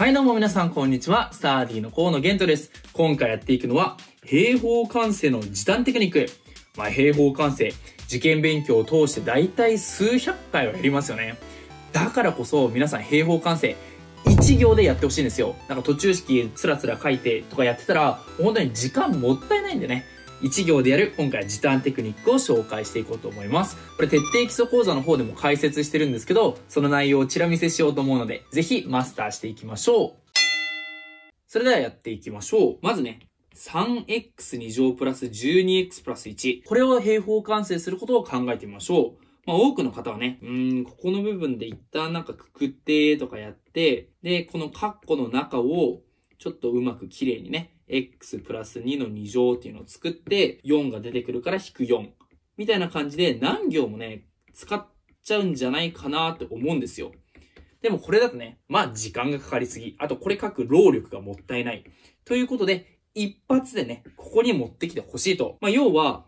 はいどうも皆さんこんにちは。スターディーの河野玄斗です。今回やっていくのは、平方完成の時短テクニック。まあ、平方完成。受験勉強を通して大体数百回はやりますよね。だからこそ皆さん平方完成。一行でやってほしいんですよ。なんか途中式つらつら書いてとかやってたら、本当に時間もったいないんでね。1行でやる今回時短テクニックを紹介していこうと思います。これ徹底基礎講座の方でも解説してるんですけど、その内容をチラ見せしようと思うので、ぜひマスターしていきましょう。それではやっていきましょう。まずね、3x2 乗プラス 12x プラス1。これを平方完成することを考えてみましょう。まあ多くの方はね、うん、ここの部分で一旦なんかくくってとかやって、で、このカッコの中をちょっとうまく綺麗にね、x プラス2の2乗っていうのを作って、4が出てくるから引く4。みたいな感じで何行もね、使っちゃうんじゃないかなって思うんですよ。でもこれだとね、まあ時間がかかりすぎ。あとこれ書く労力がもったいない。ということで、一発でね、ここに持ってきてほしいと。まあ要は、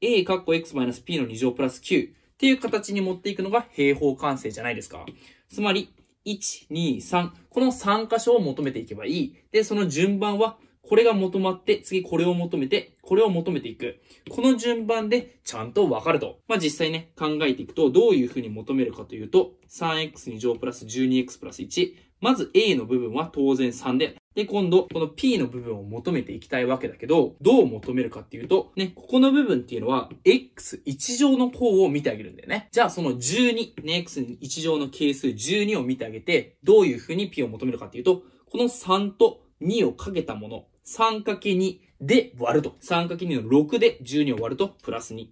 a かっこ x マイナス p の2乗プラス9っていう形に持っていくのが平方完成じゃないですか。つまり、1、2、3。この3箇所を求めていけばいい。で、その順番はこれが求まって、次これを求めて、これを求めていく。この順番でちゃんとわかると。まあ、実際ね、考えていくと、どういうふうに求めるかというと、3x2 乗プラス 12x プラス1。まず A の部分は当然3で、で、今度、この P の部分を求めていきたいわけだけど、どう求めるかっていうと、ね、ここの部分っていうのは、X1 乗の項を見てあげるんだよね。じゃあ、その12、ね、X1 乗の係数12を見てあげて、どういうふうに P を求めるかっていうと、この3と2をかけたもの 3×2 で割ると。3×2 の6で12を割ると、プラス2。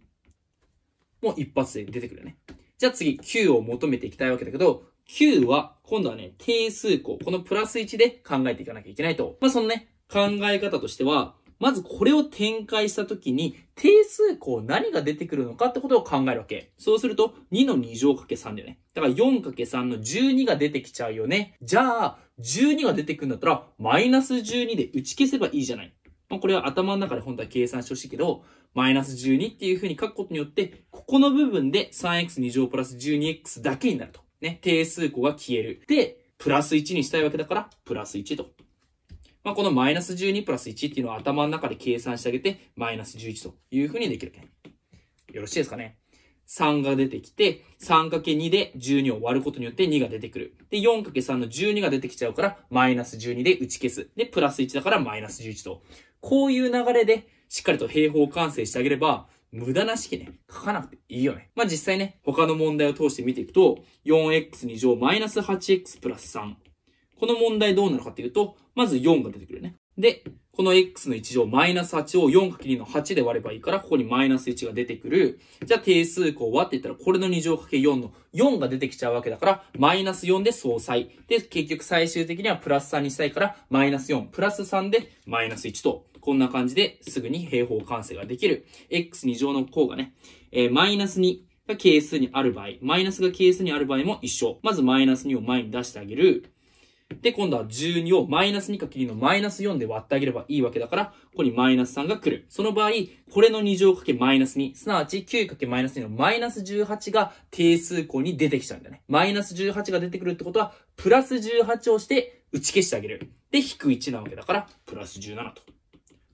もう一発で出てくるよね。じゃあ次、9を求めていきたいわけだけど、9は、今度はね、定数項、このプラス1で考えていかなきゃいけないと。まあ、そのね、考え方としては、まずこれを展開した時に、定数項何が出てくるのかってことを考えるわけ。そうすると、2の2乗かけ3だよね。だから4かけ3の12が出てきちゃうよね。じゃあ、12が出てくるんだったら、マイナス12で打ち消せばいいじゃない。まあ、これは頭の中で本当は計算してほしいけど、マイナス12っていう風に書くことによって、ここの部分で 3x2 乗プラス 12x だけになると。ね、定数項が消える。で、プラス1にしたいわけだから、プラス1と。まあ、このマイナス12プラス1っていうのを頭の中で計算してあげて、マイナス11というふうにできるわけ。よろしいですかね。3が出てきて、3×2 で12を割ることによって2が出てくる。で、4×3 の12が出てきちゃうから、マイナス12で打ち消す。で、プラス1だからマイナス11と。こういう流れで、しっかりと平方完成してあげれば、無駄な式ね、書かなくていいよね。まあ、実際ね、他の問題を通して見ていくと、4x2 乗マイナス 8x プラス3。この問題どうなるかっていうと、まず4が出てくるね。で、この x の1乗マイナス8を 4×2 の8で割ればいいから、ここにマイナス1が出てくる。じゃあ定数項はって言ったら、これの2乗かけ4の4が出てきちゃうわけだから、マイナス4で相殺。で、結局最終的にはプラス3にしたいから、マイナス4、プラス3でマイナス1と。こんな感じですぐに平方完成ができる。x2 乗の項がね、えー、マイナス2。が係数にある場合、マイナスが係数にある場合も一緒。まずマイナス2を前に出してあげる。で、今度は12をマイナス2かけるのマイナス4で割ってあげればいいわけだから、ここにマイナス3が来る。その場合、これの2乗かけマイナス2、すなわち9かけマイナス2のマイナス18が定数項に出てきちゃうんだね。マイナス18が出てくるってことは、プラス18をして打ち消してあげる。で、引く1なわけだから、プラス17と。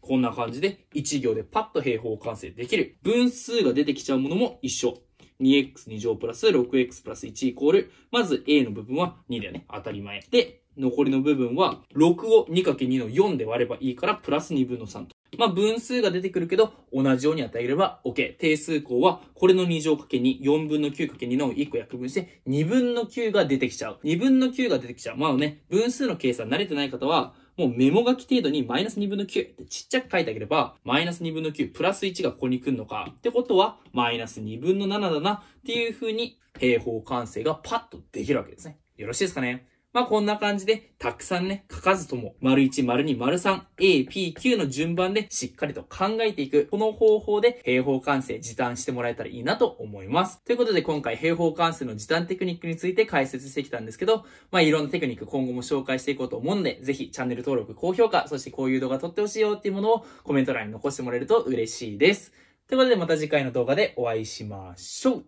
こんな感じで、1行でパッと平方完成できる。分数が出てきちゃうものも一緒。2x2 乗プラス 6x プラス1イコール、まず a の部分は2だよね。当たり前。で、残りの部分は、6を 2×2 の4で割ればいいから、プラス2分の3と。まあ、分数が出てくるけど、同じように与えれば OK。定数項は、これの2乗かけ2、4分の9かけ2の1個約分して、2分の9が出てきちゃう。2分の9が出てきちゃう。まあね、分数の計算慣れてない方は、もうメモ書き程度にマイナス2分の9ってちっちゃく書いてあげれば、マイナス2分の9プラス1がここに来るのか。ってことは、マイナス2分の7だなっていう風に、平方完成がパッとできるわけですね。よろしいですかねまあ、こんな感じで、たくさんね、書かずとも、丸1、丸2、丸3、A、P、Q の順番でしっかりと考えていく。この方法で平方完成、時短してもらえたらいいなと思います。ということで、今回平方完成の時短テクニックについて解説してきたんですけど、まあ、いろんなテクニック今後も紹介していこうと思うんで、ぜひチャンネル登録、高評価、そしてこういう動画撮ってほしいよっていうものをコメント欄に残してもらえると嬉しいです。ということで、また次回の動画でお会いしましょう。